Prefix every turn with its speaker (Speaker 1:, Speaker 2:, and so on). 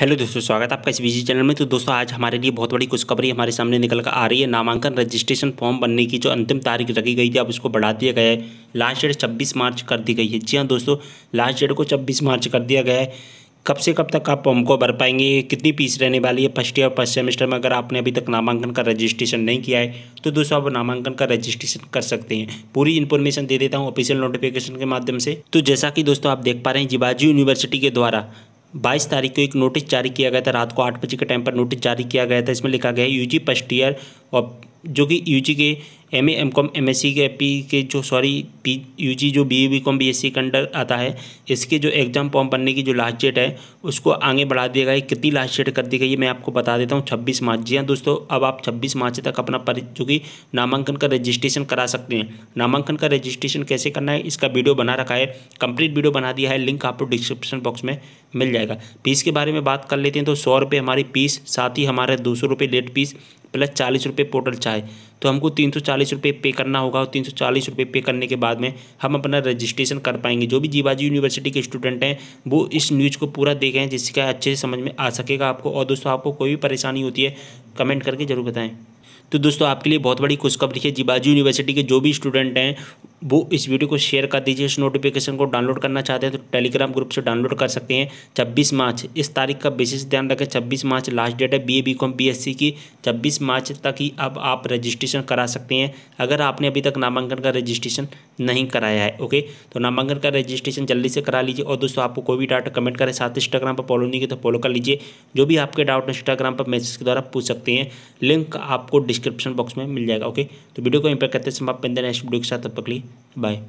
Speaker 1: Hello दोस्तों स्वागत है आपका इस बीजी चैनल में तो दोस्तों आज हमारे लिए बहुत बड़ी खुशखबरी हमारे सामने निकल कर आ रही है नामांकन रजिस्ट्रेशन फॉर्म बनने की जो अंतिम तारीख रखी गई थी अब उसको बढ़ा दिया गया है लास्ट डेट 26 मार्च कर दी गई है जी हाँ दोस्तों लास्ट डेट को 26 मार्च कर दिया गया है कब से कब तक आप फॉर्म को भर पाएंगे कितनी फीस रहने वाली है फर्स्ट ईयर फर्स्ट सेमेस्टर में अगर आपने अभी तक नामांकन का रजिस्ट्रेशन नहीं किया है तो दोस्तों आप नामांकन का रजिस्ट्रेशन कर सकते हैं पूरी इन्फॉर्मेशन दे देता हूँ ऑफिशियल नोटिफिकेशन के माध्यम से तो जैसा कि दोस्तों आप देख पा रहे हैं जिबाजी यूनिवर्सिटी के द्वारा बाईस तारीख को एक नोटिस जारी किया गया था रात को आठ बजे के टाइम पर नोटिस जारी किया गया था इसमें लिखा गया है यू जी फर्स्ट ईयर और जो कि यू जी के M A M com M S C के पी के जो सॉरी पी यू जी जो B A B com B S C के अंडर आता है इसके जो एग्ज़ाम फॉर्म भरने की जो लास्ट डेट है उसको आगे बढ़ा दिया गया है कितनी लास्ट डेट कर दी गई है मैं आपको बता देता हूँ छब्बीस मार्च जी हाँ दोस्तों अब आप छब्बीस मार्च तक अपना परि जो कि नामांकन का रजिस्ट्रेशन करा सकते हैं नामांकन का रजिस्ट्रेशन कैसे करना है इसका वीडियो बना रखा है कंप्लीट वीडियो बना दिया है लिंक आपको डिस्क्रिप्शन बॉक्स में मिल जाएगा पीस के बारे में बात कर लेते हैं तो सौ रुपये हमारी पीस साथ ही हमारा दो सौ रुपये लेट पीस प्लस चालीस रुपये पोटल चाय तो हमको तीन सौ चालीस रुपये पे करना होगा और तीन सौ चालीस रुपये पे करने के बाद में हम अपना रजिस्ट्रेशन कर पाएंगे जो भी जीवाजी यूनिवर्सिटी के स्टूडेंट हैं वो इस न्यूज़ को पूरा देखें जिससे अच्छे से समझ में आ सकेगा आपको और दोस्तों आपको कोई भी परेशानी होती है कमेंट करके ज़रूर बताएँ तो दोस्तों आपके लिए बहुत बड़ी खुशखबरी है जीबाजी यूनिवर्सिटी के जो भी स्टूडेंट हैं वो इस वीडियो को शेयर कर दीजिए इस नोटिफिकेशन को डाउनलोड करना चाहते हैं तो टेलीग्राम ग्रुप से डाउनलोड कर सकते हैं 26 मार्च इस तारीख का विशेष ध्यान रखें 26 मार्च लास्ट डेट है B A B com B S C की 26 मार्च तक ही अब आप रजिस्ट्रेशन करा सकते हैं अगर आपने अभी तक नामांकन का रजिस्ट्रेशन नहीं कराया है ओके तो नामांकन का रजिस्ट्रेशन जल्दी से करा लीजिए और दोस्तों आपको कोई भी डाउट कमेंट करें साथ इंस्टाग्राम पर फॉलो नहीं किया तो फॉलो कर लीजिए जो भी आपके डाउट इंस्टाग्राम पर मैसेज के द्वारा पूछ सकते हैं लिंक आपको डिस्क्रिप्शन बॉक्स में मिल जाएगा ओके तो वीडियो को इम्पेक्ट करते समाप्त नेक्स्ट वीडियो के साथ पकड़िए Bye.